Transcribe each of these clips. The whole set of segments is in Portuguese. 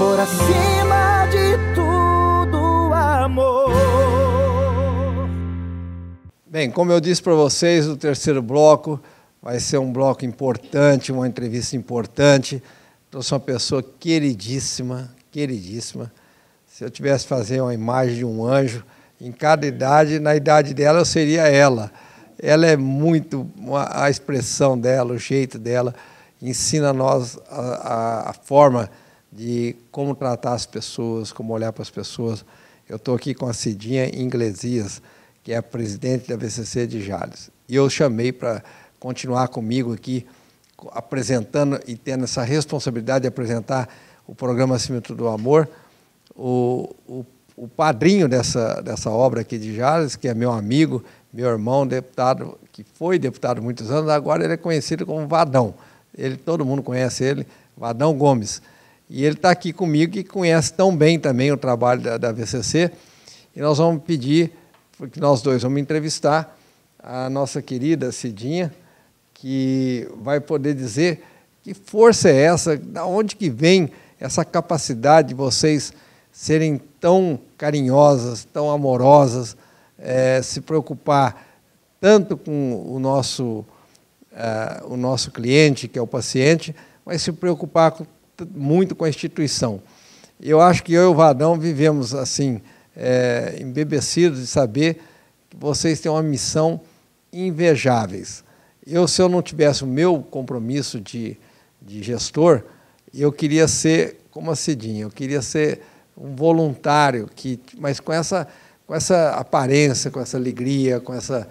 por acima de tudo, amor. Bem, como eu disse para vocês, o terceiro bloco vai ser um bloco importante, uma entrevista importante. Trouxe uma pessoa queridíssima, queridíssima. Se eu tivesse fazer uma imagem de um anjo, em cada idade, na idade dela eu seria ela. Ela é muito a expressão dela, o jeito dela ensina a nós a, a, a forma de como tratar as pessoas, como olhar para as pessoas. Eu estou aqui com a Cidinha Inglesias, que é a presidente da VCC de Jales. E eu chamei para continuar comigo aqui, apresentando e tendo essa responsabilidade de apresentar o programa Cimento do Amor, o, o, o padrinho dessa, dessa obra aqui de Jales, que é meu amigo, meu irmão, deputado, que foi deputado muitos anos, agora ele é conhecido como Vadão. Ele, todo mundo conhece ele, Vadão Gomes. E ele está aqui comigo, e conhece tão bem também o trabalho da, da VCC. E nós vamos pedir, porque nós dois vamos entrevistar a nossa querida Cidinha, que vai poder dizer que força é essa, da onde que vem essa capacidade de vocês serem tão carinhosas, tão amorosas, é, se preocupar tanto com o nosso, uh, o nosso cliente, que é o paciente, mas se preocupar com muito com a instituição. Eu acho que eu e o Vadão vivemos assim, é, embebecidos de saber que vocês têm uma missão invejáveis. Eu, se eu não tivesse o meu compromisso de, de gestor, eu queria ser como a Cidinha, eu queria ser um voluntário, que, mas com essa, com essa aparência, com essa alegria, com essa,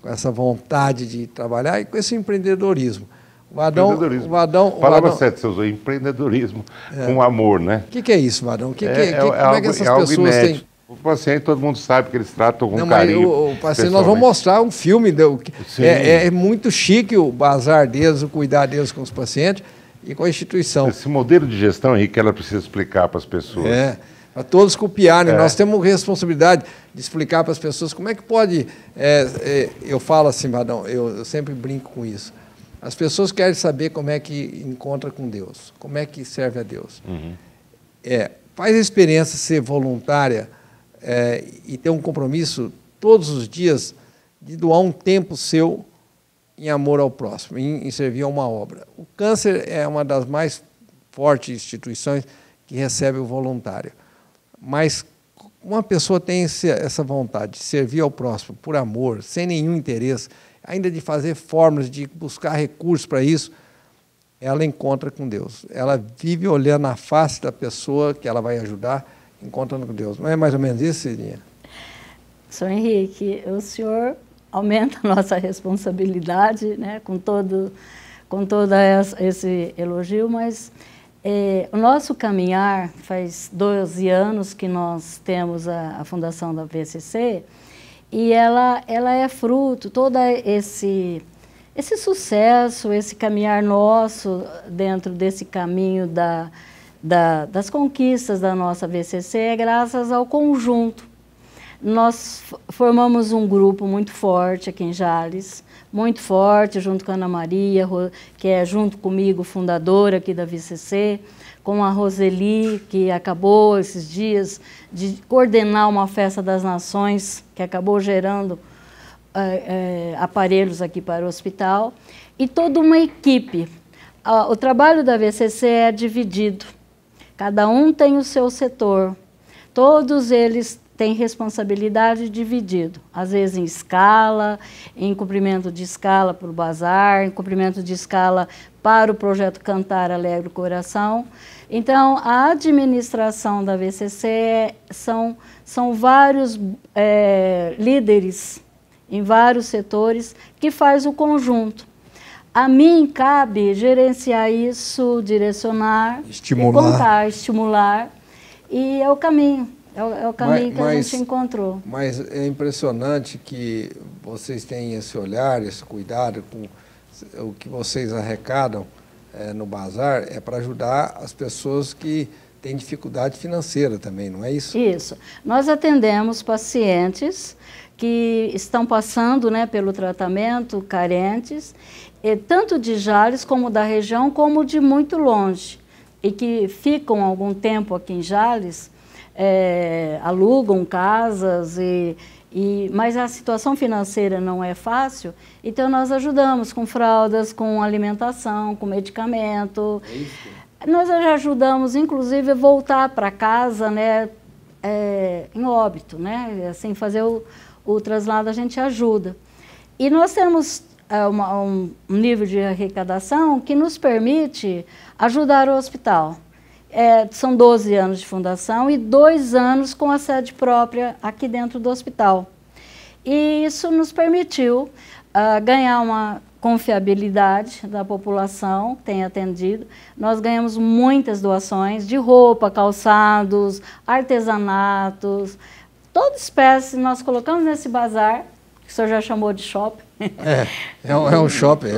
com essa vontade de trabalhar e com esse empreendedorismo. Vadão, empreendedorismo. O Palavra certa, você usou, empreendedorismo é. com amor, né? O que, que é isso, Vadão? Que, que, é, que, é como é, é que essas pessoas têm? O paciente, todo mundo sabe que eles tratam com Não, carinho. O, o paciente, nós vamos mostrar um filme. Do, é, é, muito chique o bazar deles, o cuidar deles com os pacientes e com a instituição. Esse modelo de gestão, Henrique, ela precisa explicar para as pessoas. É, para todos copiarem. É. Nós temos responsabilidade de explicar para as pessoas como é que pode. É, é, eu falo assim, Vadão, eu, eu sempre brinco com isso. As pessoas querem saber como é que encontra com Deus, como é que serve a Deus. Uhum. É, faz a experiência ser voluntária é, e ter um compromisso todos os dias de doar um tempo seu em amor ao próximo, em, em servir a uma obra. O câncer é uma das mais fortes instituições que recebe o voluntário. Mas uma pessoa tem essa vontade de servir ao próximo por amor, sem nenhum interesse, ainda de fazer fórmulas, de buscar recursos para isso, ela encontra com Deus. Ela vive olhando a face da pessoa que ela vai ajudar, encontrando com Deus. Não é mais ou menos isso, Cidinha? Sr. Henrique, o senhor aumenta a nossa responsabilidade né, com todo com toda essa, esse elogio, mas é, o nosso caminhar, faz 12 anos que nós temos a, a fundação da PCC, e ela, ela é fruto, todo esse, esse sucesso, esse caminhar nosso dentro desse caminho da, da, das conquistas da nossa VCC é graças ao conjunto. Nós formamos um grupo muito forte aqui em Jales, muito forte, junto com a Ana Maria, que é junto comigo fundadora aqui da VCC, com a Roseli, que acabou esses dias de coordenar uma festa das nações, que acabou gerando é, é, aparelhos aqui para o hospital, e toda uma equipe. O trabalho da VCC é dividido, cada um tem o seu setor, todos eles tem responsabilidade dividido, às vezes em escala, em cumprimento de escala para o bazar, em cumprimento de escala para o projeto Cantar Alegre o Coração. Então, a administração da VCC é, são, são vários é, líderes em vários setores que faz o conjunto. A mim cabe gerenciar isso, direcionar, estimular. E contar, estimular, e é o caminho. É o, é o caminho mas, que a mas, gente encontrou. Mas é impressionante que vocês têm esse olhar, esse cuidado com o que vocês arrecadam é, no bazar é para ajudar as pessoas que têm dificuldade financeira também, não é isso? Isso. Nós atendemos pacientes que estão passando né, pelo tratamento, carentes, e, tanto de Jales como da região, como de muito longe, e que ficam algum tempo aqui em Jales é, alugam casas e, e, mas a situação financeira não é fácil, então nós ajudamos com fraldas, com alimentação, com medicamento. É nós ajudamos, inclusive, a voltar para casa, né, é, em óbito, né, assim fazer o, o traslado a gente ajuda. E nós temos é, uma, um nível de arrecadação que nos permite ajudar o hospital é, são 12 anos de fundação e dois anos com a sede própria aqui dentro do hospital. E isso nos permitiu uh, ganhar uma confiabilidade da população que tem atendido. Nós ganhamos muitas doações de roupa, calçados, artesanatos, toda espécie nós colocamos nesse bazar o senhor já chamou de shopping. É, é um, é um shopping.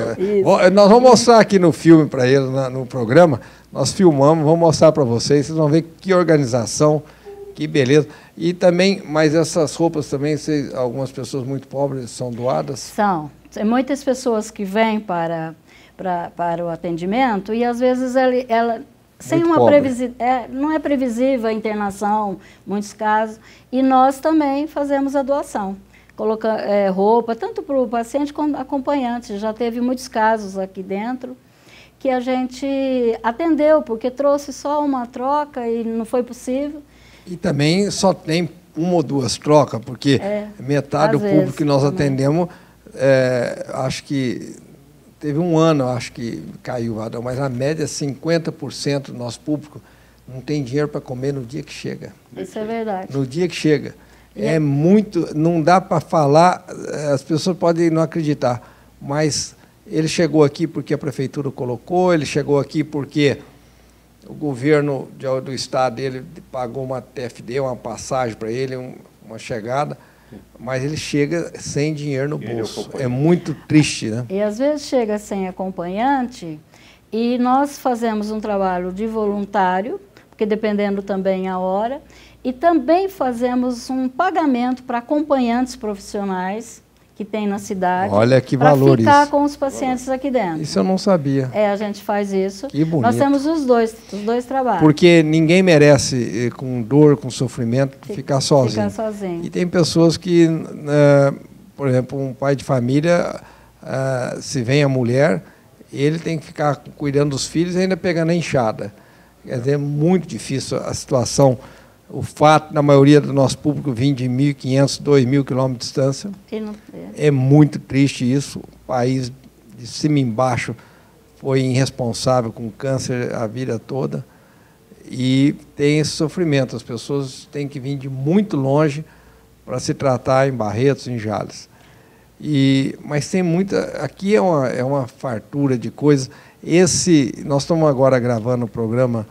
É. Nós vamos mostrar aqui no filme para eles, no programa, nós filmamos, vamos mostrar para vocês, vocês vão ver que organização, que beleza. E também, mas essas roupas também, vocês, algumas pessoas muito pobres são doadas? São. Tem muitas pessoas que vêm para, para, para o atendimento e às vezes ela, ela sem muito uma previsível, é, não é previsível a internação, muitos casos, e nós também fazemos a doação coloca é, roupa, tanto para o paciente como acompanhante. Já teve muitos casos aqui dentro que a gente atendeu, porque trouxe só uma troca e não foi possível. E também só tem uma ou duas trocas, porque é, metade do público vezes, que nós também. atendemos, é, acho que teve um ano, acho que caiu o mas a média é 50% do nosso público não tem dinheiro para comer no dia que chega. Isso é verdade. No dia que chega. É, muito, não dá para falar, eh, as pessoas podem não acreditar, mas ele chegou aqui porque a prefeitura colocou, ele chegou aqui porque o governo do estado dele pagou uma TFD, uma passagem para ele, uma chegada, mas ele chega sem dinheiro no é bolso. É muito triste, né? E às vezes chega sem acompanhante e nós fazemos um trabalho de voluntário porque dependendo também a hora. E também fazemos um pagamento para acompanhantes profissionais que tem na cidade. Olha que valor ficar isso. com os pacientes aqui dentro. Isso eu não sabia. É, a gente faz isso. Que bonito. Nós temos os dois, os dois trabalhos. Porque ninguém merece, eh, com dor, com sofrimento, Fica, ficar sozinho. Ficar sozinho. E tem pessoas que, né, por exemplo, um pai de família, ah, se vem a mulher, ele tem que ficar cuidando dos filhos e ainda pegando a enxada. Quer dizer, é muito difícil a situação. O fato, na maioria do nosso público, vir de 1.500, 2.000 quilômetros de distância. É muito triste isso. O país, de cima e embaixo, foi irresponsável com câncer a vida toda. E tem esse sofrimento. As pessoas têm que vir de muito longe para se tratar em Barretos, em Jales. E, mas tem muita. Aqui é uma, é uma fartura de coisas. Esse, nós estamos agora gravando o programa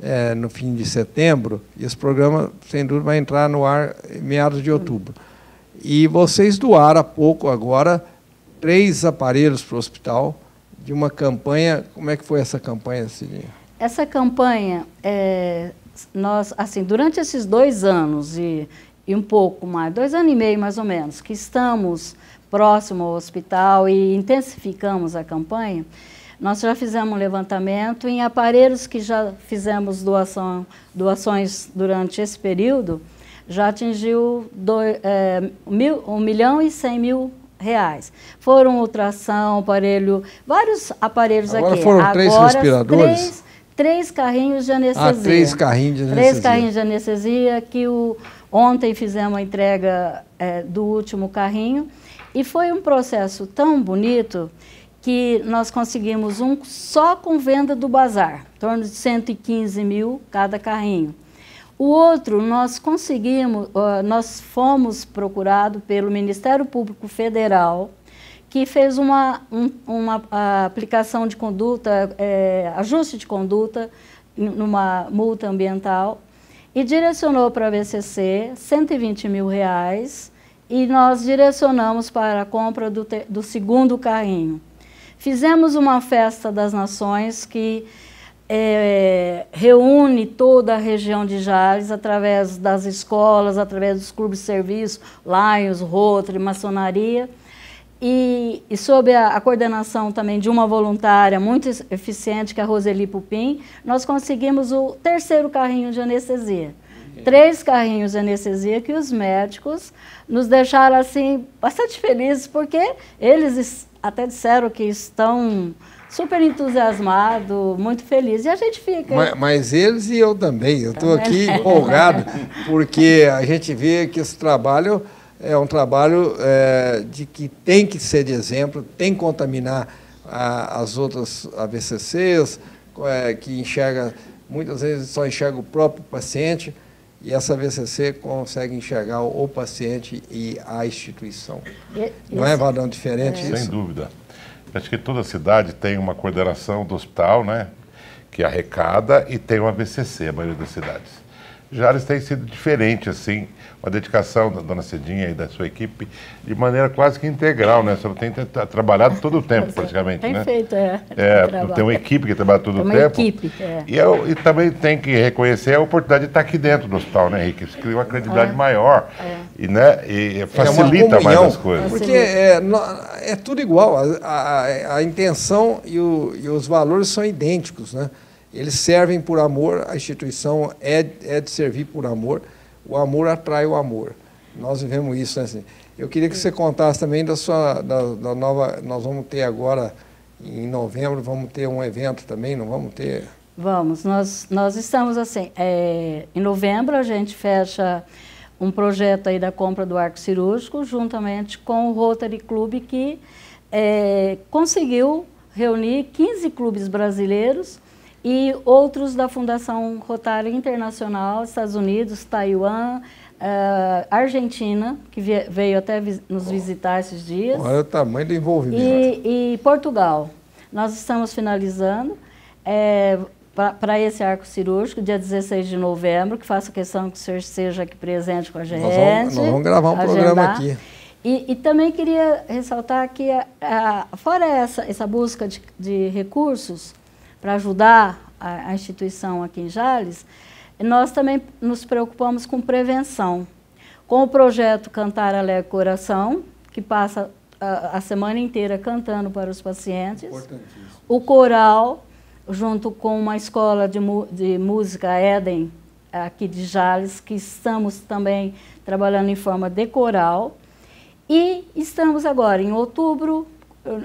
é, no fim de setembro, e esse programa, sem dúvida, vai entrar no ar em meados de outubro. E vocês doaram há pouco agora três aparelhos para o hospital de uma campanha. Como é que foi essa campanha, Cidinha? Essa campanha, é, nós, assim, durante esses dois anos e, e um pouco mais, dois anos e meio mais ou menos, que estamos próximo ao hospital e intensificamos a campanha, nós já fizemos um levantamento em aparelhos que já fizemos doação, doações durante esse período, já atingiu do, é, mil, 1 milhão e 100 mil reais. Foram ultrassom, aparelho, vários aparelhos Agora aqui. Foram Agora foram três respiradores? Três, três, carrinhos de anestesia. Ah, três carrinhos de anestesia. Três carrinhos de anestesia que o, ontem fizemos a entrega é, do último carrinho. E foi um processo tão bonito que nós conseguimos um só com venda do bazar, em torno de 115 mil cada carrinho. O outro, nós conseguimos, nós fomos procurados pelo Ministério Público Federal, que fez uma, um, uma aplicação de conduta, é, ajuste de conduta, numa multa ambiental, e direcionou para a VCC 120 mil reais, e nós direcionamos para a compra do, do segundo carrinho. Fizemos uma festa das nações que é, reúne toda a região de Jales através das escolas, através dos clubes de serviço, Lions, Rotary, maçonaria. E, e, sob a, a, coordenação também de uma voluntária muito eficiente, que é a Roseli Pupim, nós conseguimos o terceiro carrinho de anestesia. É. Três carrinhos de anestesia que os médicos nos deixaram assim bastante felizes, porque eles até disseram que estão super entusiasmado, muito feliz. E a gente fica. Mas, mas eles e eu também. Eu estou aqui empolgado, porque a gente vê que esse trabalho é um trabalho é, de que tem que ser de exemplo, tem que contaminar a, as outras AVCs é, que enxerga, muitas vezes só enxerga o próprio paciente e essa VCC consegue enxergar o paciente e a instituição. É Não é, Vadão, diferente é. isso? Sem dúvida. Acho que toda cidade tem uma coordenação do hospital, né? Que arrecada e tem uma VCC, a maioria das cidades. Jales tem sido diferente, assim, a dedicação da dona Cedinha e da sua equipe de maneira quase que integral, né? Você tem trabalhado todo o tempo, praticamente, tem né? feito, é. é tem uma equipe que trabalha todo tem o é uma tempo. equipe, é. E, eu, é e, também tem que reconhecer a oportunidade de estar aqui dentro do hospital, né, Henrique? Isso cria uma credibilidade é. maior é. e, né, e facilita mais as coisas. Porque é, tudo igual, a, a, a intenção e, o, e os valores são idênticos, né? Eles servem por amor, a instituição é, é de servir por amor, o amor atrai o amor. Nós vivemos isso né, assim. Eu queria que você contasse também da sua da, da nova. Nós vamos ter agora, em novembro, vamos ter um evento também, não vamos ter? Vamos, nós, nós estamos assim. É, em novembro a gente fecha um projeto aí da compra do arco cirúrgico, juntamente com o Rotary Club que é, conseguiu reunir 15 clubes brasileiros e outros da Fundação Rotário Internacional, Estados Unidos, Taiwan, Uh, Argentina, que veio até vi nos visitar esses dias. Olha o tamanho do envolvimento. E, e Portugal. Nós estamos finalizando é, eh, para esse arco cirúrgico, dia 16 de novembro, que faça questão que o senhor seja aqui presente com a gente. Nós vamos, nós vamos gravar um agendar. programa aqui. E, e, também queria ressaltar que, a, a, fora essa, essa busca de, de recursos, para ajudar a, a instituição aqui em Jales, nós também nos preocupamos com prevenção. Com o projeto Cantar Alegre Coração, que passa a, a, semana inteira cantando para os pacientes. O coral, junto com uma escola de, de música, Éden, aqui de Jales, que estamos também trabalhando em forma de coral. E estamos agora, em outubro,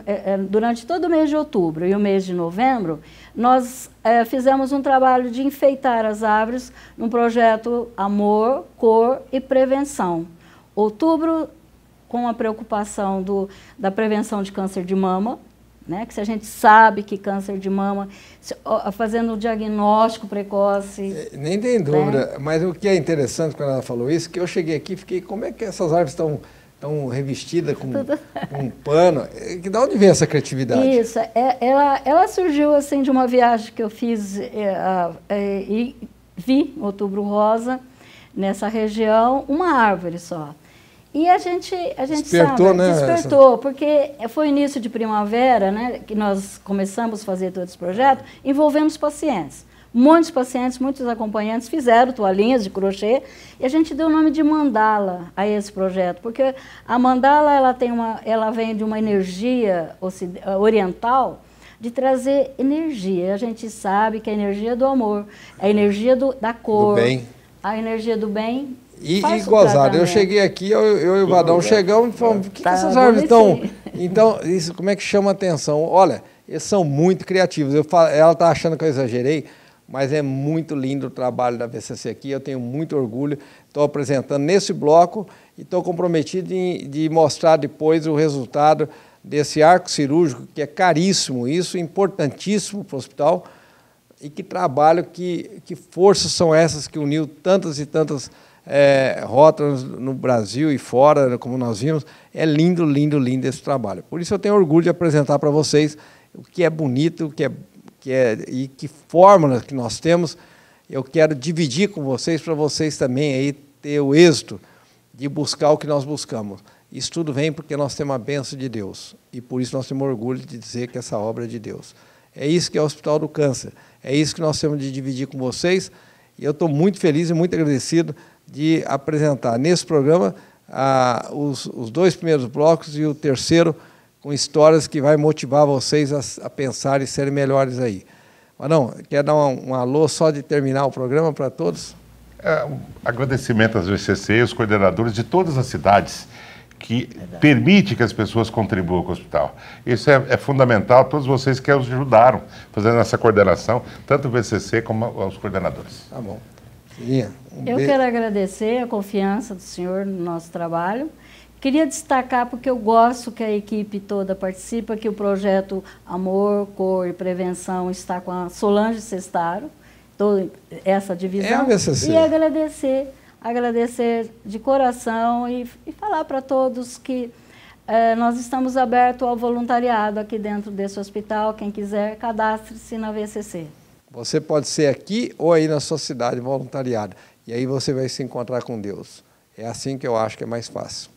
é, é, durante todo o mês de outubro e o mês de novembro, nós é, fizemos um trabalho de enfeitar as árvores num projeto Amor, Cor e Prevenção. Outubro, com a preocupação do, da prevenção de câncer de mama, né? que se a gente sabe que câncer de mama, se, ó, fazendo o diagnóstico precoce. É, nem tem dúvida, né? mas o que é interessante quando ela falou isso, que eu cheguei aqui e fiquei, como é que essas árvores estão tão revestida com, com um pano. É que da onde vem essa criatividade? Isso, é, ela, ela surgiu assim de uma viagem que eu fiz é, é, e vi Outubro Rosa nessa região, uma árvore só. E a gente, a gente despertou, sabe, né, despertou, essa? porque foi início de primavera, né, que nós começamos a fazer todo esse projeto, envolvemos pacientes. Muitos pacientes, muitos acompanhantes fizeram toalhinhas de crochê e a gente deu o nome de mandala a esse projeto, porque a mandala ela tem uma, ela vem de uma energia eh, oriental de trazer energia. A gente sabe que a energia do amor, a energia do, da cor, do bem. a energia do bem e, e gozado, eu cheguei aqui, eu, eu e o Vadão chegamos e falamos, o que, tá, que essas árvores estão? Então, isso, como é que chama a atenção? Olha, eles são muito criativos. Eu falo, ela está achando que eu exagerei, mas é muito lindo o trabalho da VCC aqui, eu tenho muito orgulho, estou apresentando nesse bloco e estou comprometido em, de mostrar depois o resultado desse arco cirúrgico, que é caríssimo isso, importantíssimo para o hospital, e que trabalho, que, que forças são essas que uniu tantas e tantas é, no Brasil e fora, como nós vimos. É lindo, lindo, lindo esse trabalho. Por isso eu tenho orgulho de apresentar para vocês o que é bonito, o que é que é, e que fórmula que nós temos, eu quero dividir com vocês para vocês também aí ter o êxito de buscar o que nós buscamos. Isso tudo vem porque nós temos a benção de Deus e por isso nós temos orgulho de dizer que essa obra é de Deus. É isso que é o Hospital do Câncer. É isso que nós temos de dividir com vocês e eu estou muito feliz e muito agradecido de apresentar nesse programa ah, os, os dois primeiros blocos e o terceiro com histórias que vai motivar vocês a, a pensar e serem melhores aí. Mas não, quer dar um, um alô só de terminar o programa para todos? É, um agradecimento às VCC, aos coordenadores de todas as cidades que é Verdade. permite que as pessoas contribuam com o hospital. Isso é, é fundamental, todos vocês que ajudaram fazendo essa coordenação, tanto o VCC como os coordenadores. Tá bom. Sim, um Eu quero agradecer a confiança do senhor no nosso trabalho Queria destacar, porque eu gosto que a equipe toda participa, que o projeto Amor, Cor e Prevenção está com a Solange Cestaro, toda essa divisão. É a E agradecer, agradecer de coração e, e falar para todos que é, nós estamos abertos ao voluntariado aqui dentro desse hospital. Quem quiser, cadastre-se na VCC. Você pode ser aqui ou aí na sua cidade voluntariado. E aí você vai se encontrar com Deus. É assim que eu acho que é mais fácil.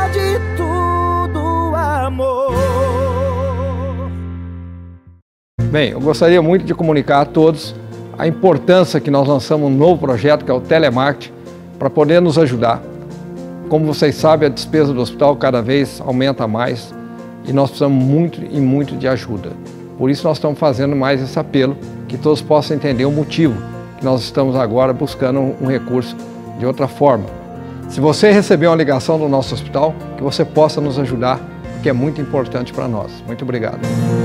Bem, eu gostaria muito de comunicar a todos a importância que nós lançamos um novo projeto, que é o Telemarketing, para poder nos ajudar. Como vocês sabem, a despesa do hospital cada vez aumenta mais e nós precisamos muito e muito de ajuda. Por isso nós estamos fazendo mais esse apelo, que todos possam entender o motivo que nós estamos agora buscando um recurso de outra forma. Se você receber uma ligação do nosso hospital, que você possa nos ajudar, porque é muito importante para nós. Muito obrigado.